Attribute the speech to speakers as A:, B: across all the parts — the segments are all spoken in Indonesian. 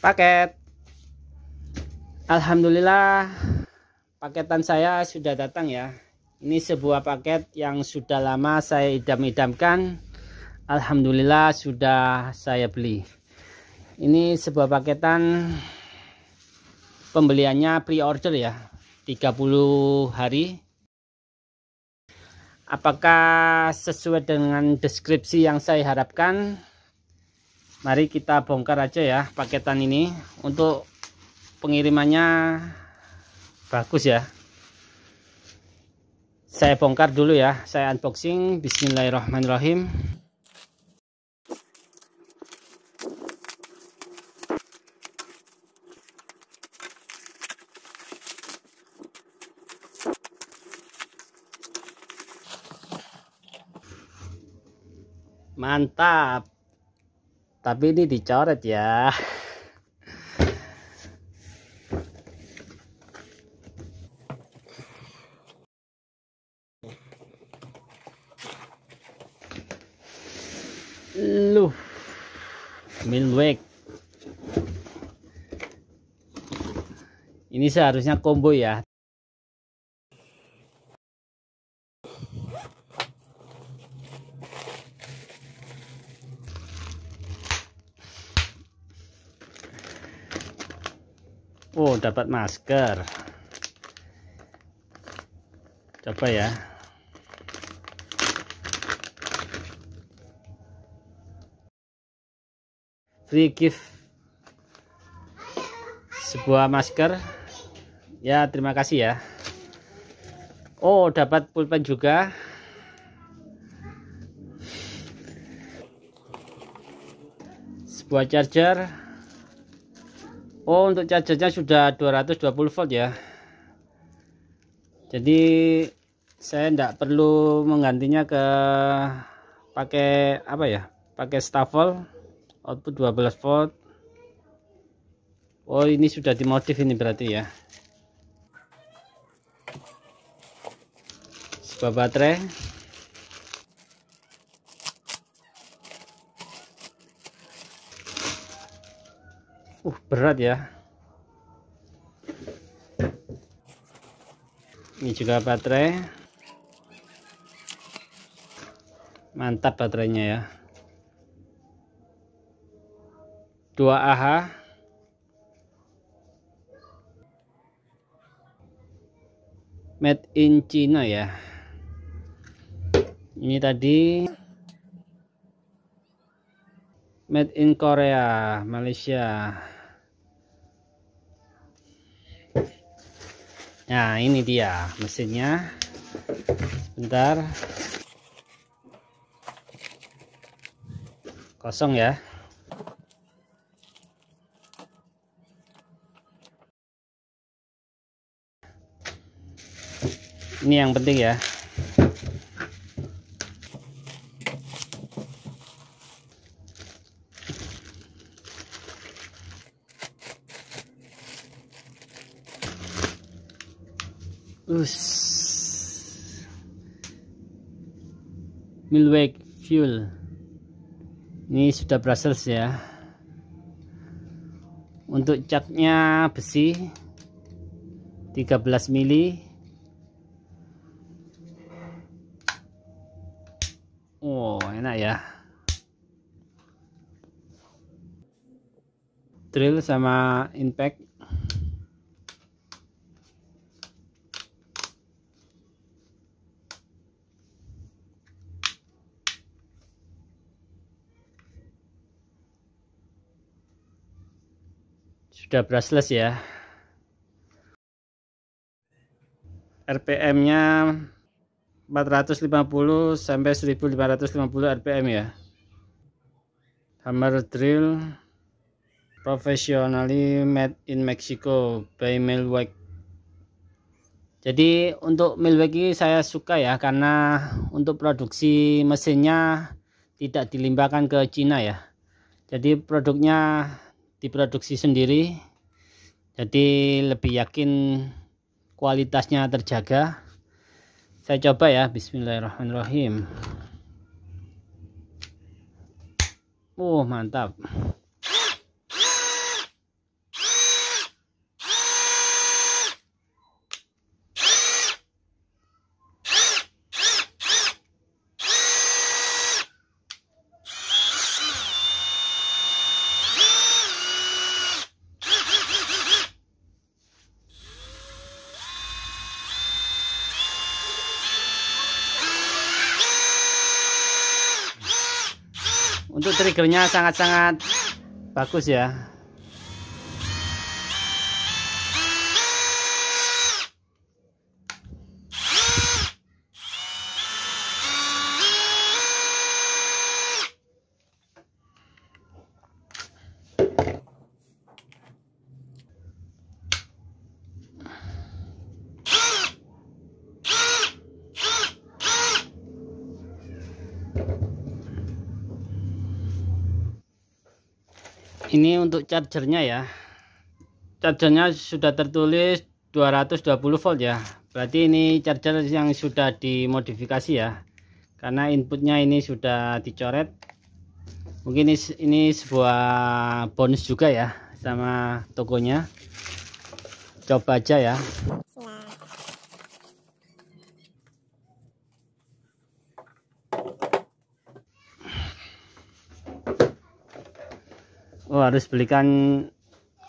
A: paket Alhamdulillah paketan saya sudah datang ya ini sebuah paket yang sudah lama saya idam-idamkan Alhamdulillah sudah saya beli ini sebuah paketan pembeliannya pre-order ya 30 hari apakah sesuai dengan deskripsi yang saya harapkan mari kita bongkar aja ya paketan ini untuk pengirimannya bagus ya saya bongkar dulu ya saya unboxing bismillahirrahmanirrahim mantap tapi ini dicoret ya lu Milwek ini seharusnya combo ya dapat masker. Coba ya. Free gift sebuah masker. Ya, terima kasih ya. Oh, dapat pulpen juga. Sebuah charger. Oh untuk chargernya sudah 220 volt ya jadi saya tidak perlu menggantinya ke pakai apa ya pakai stafel output 12 volt Oh ini sudah dimodif ini berarti ya sebuah baterai uh berat ya ini juga baterai mantap baterainya ya 2 AH made in China ya ini tadi made in Korea Malaysia Nah, ini dia mesinnya. sebentar Kosong ya. Ini yang penting ya. Us. Milwake Fuel. Ini sudah berhasil ya. Untuk catnya besi 13 mili. Oh, enak ya. Drill sama impact Sudah brushless ya. RPM-nya 450 sampai 1550 RPM ya. Hammer drill professionally made in Mexico by Milwaukee. Jadi untuk Milwaukee saya suka ya karena untuk produksi mesinnya tidak dilimpahkan ke Cina ya. Jadi produknya diproduksi sendiri jadi lebih yakin kualitasnya terjaga saya coba ya bismillahirrahmanirrahim oh mantap triggernya sangat-sangat bagus ya ini untuk chargernya ya chargernya sudah tertulis 220 volt ya berarti ini charger yang sudah dimodifikasi ya karena inputnya ini sudah dicoret mungkin ini, sebuah bonus juga ya sama tokonya coba aja ya oh, harus belikan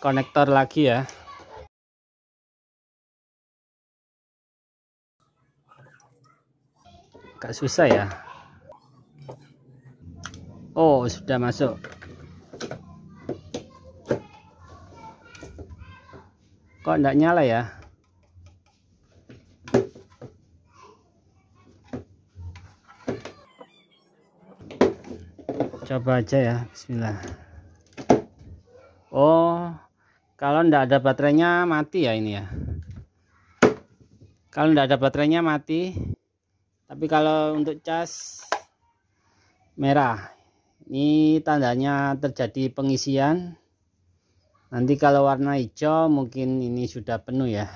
A: konektor lagi ya gak susah ya Oh sudah masuk kok tidak nyala ya coba aja ya bismillah Oh, kalau tidak ada baterainya mati ya ini ya. Kalau tidak ada baterainya mati. Tapi kalau untuk cas merah, ini tandanya terjadi pengisian. Nanti kalau warna hijau mungkin ini sudah penuh ya.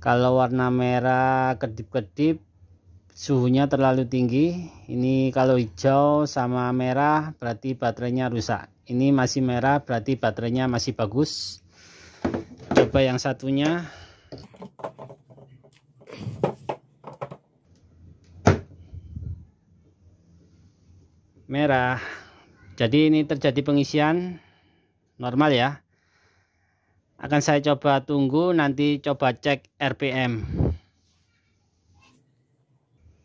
A: Kalau warna merah kedip-kedip suhunya terlalu tinggi ini kalau hijau sama merah berarti baterainya rusak ini masih merah berarti baterainya masih bagus coba yang satunya merah jadi ini terjadi pengisian normal ya akan saya coba tunggu nanti coba cek RPM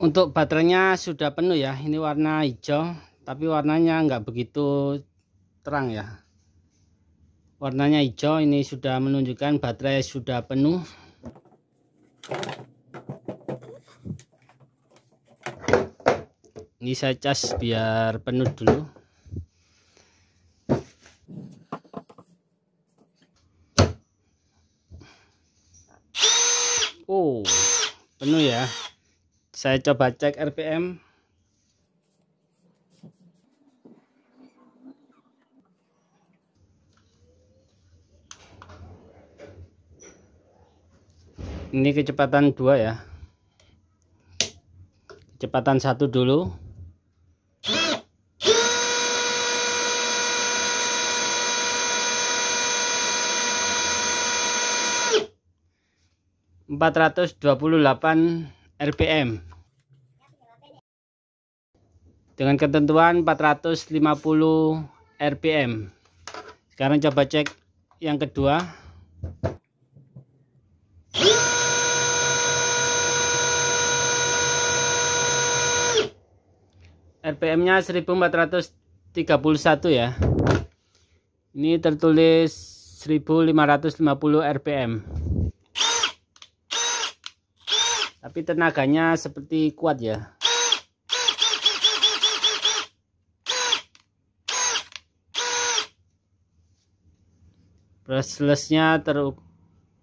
A: untuk baterainya sudah penuh ya ini warna hijau tapi warnanya nggak begitu terang ya warnanya hijau ini sudah menunjukkan baterai sudah penuh ini saya cas biar penuh dulu oh penuh ya saya coba cek RPM ini kecepatan 2 ya kecepatan satu dulu empat ratus dua puluh delapan rpm dengan ketentuan 450 RPM sekarang coba cek yang kedua RPM nya 1431 ya ini tertulis 1550 RPM tapi tenaganya seperti kuat ya brushlessnya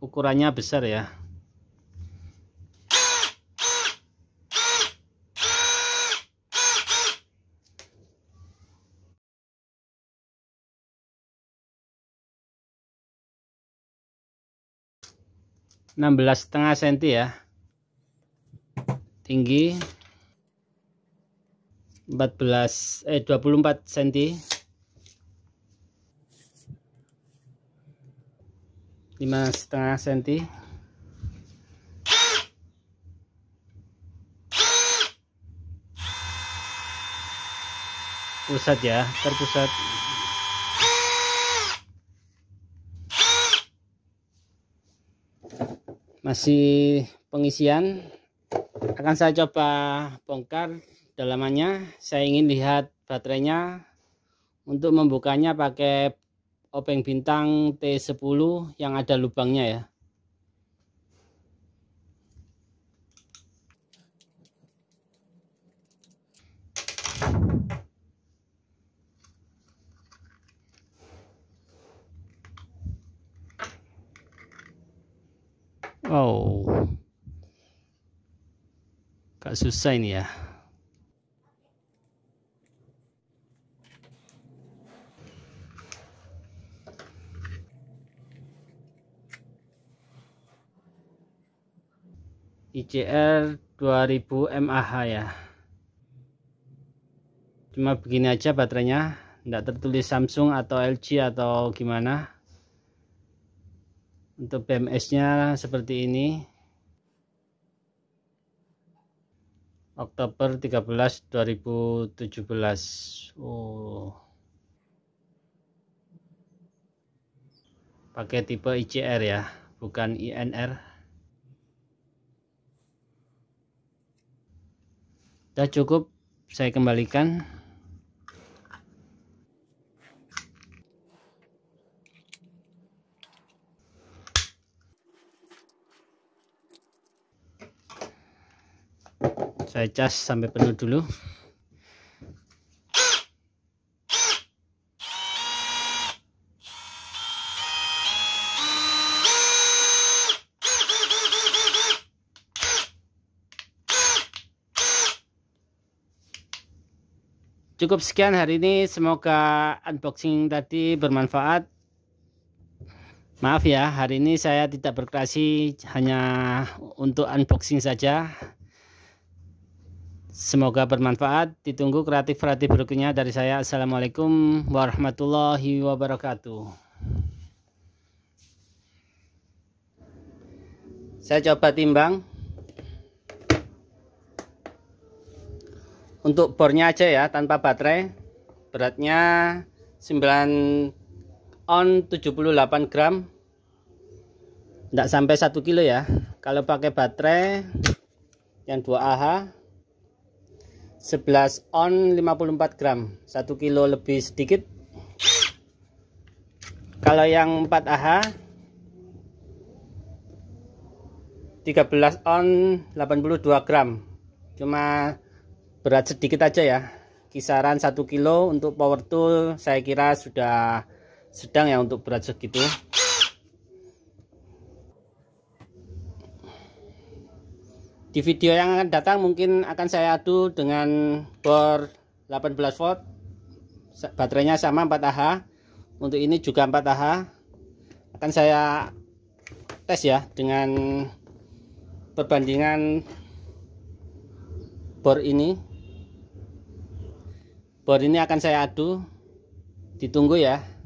A: ukurannya besar ya enam belas setengah senti ya tinggi 14 eh 24 senti. lima setengah senti pusat ya terpusat masih pengisian akan saya coba bongkar dalamannya saya ingin lihat baterainya untuk membukanya pakai obeng bintang T10 yang ada lubangnya ya. Wow. Gak susah ini ya. ICR 2000 mAh ya cuma begini aja baterainya tidak tertulis Samsung atau LG atau gimana untuk BMS nya seperti ini Oktober 13 2017 oh pakai tipe ICR ya bukan INR sudah cukup saya kembalikan saya cas sampai penuh dulu cukup sekian hari ini semoga unboxing tadi bermanfaat maaf ya hari ini saya tidak berkreasi hanya untuk unboxing saja semoga bermanfaat ditunggu kreatif-kreatif berikutnya dari saya Assalamualaikum warahmatullahi wabarakatuh saya coba timbang untuk bornya aja ya tanpa baterai beratnya 9 on 78 gram tidak sampai 1 kilo ya kalau pakai baterai yang 2 AH 11 on 54 gram 1 kilo lebih sedikit kalau yang 4 AH 13 on 82 gram cuma berat sedikit aja ya kisaran 1 kilo untuk power tool saya kira sudah sedang ya untuk berat segitu di video yang akan datang mungkin akan saya adu dengan bor 18 volt baterainya sama 4 Ah untuk ini juga 4 Ah akan saya tes ya dengan perbandingan bor ini bor ini akan saya adu ditunggu ya